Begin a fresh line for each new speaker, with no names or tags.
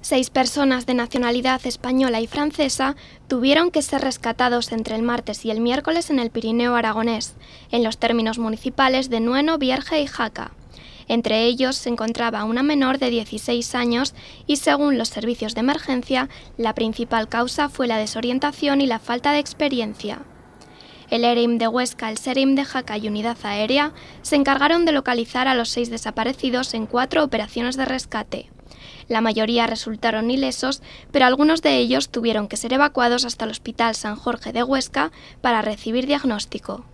Seis personas de nacionalidad española y francesa tuvieron que ser rescatados entre el martes y el miércoles en el Pirineo aragonés, en los términos municipales de Nueno, Vierge y Jaca. Entre ellos se encontraba una menor de 16 años y según los servicios de emergencia, la principal causa fue la desorientación y la falta de experiencia. El ERIM de Huesca, el SERIM de Jaca y Unidad Aérea se encargaron de localizar a los seis desaparecidos en cuatro operaciones de rescate. La mayoría resultaron ilesos, pero algunos de ellos tuvieron que ser evacuados hasta el Hospital San Jorge de Huesca para recibir diagnóstico.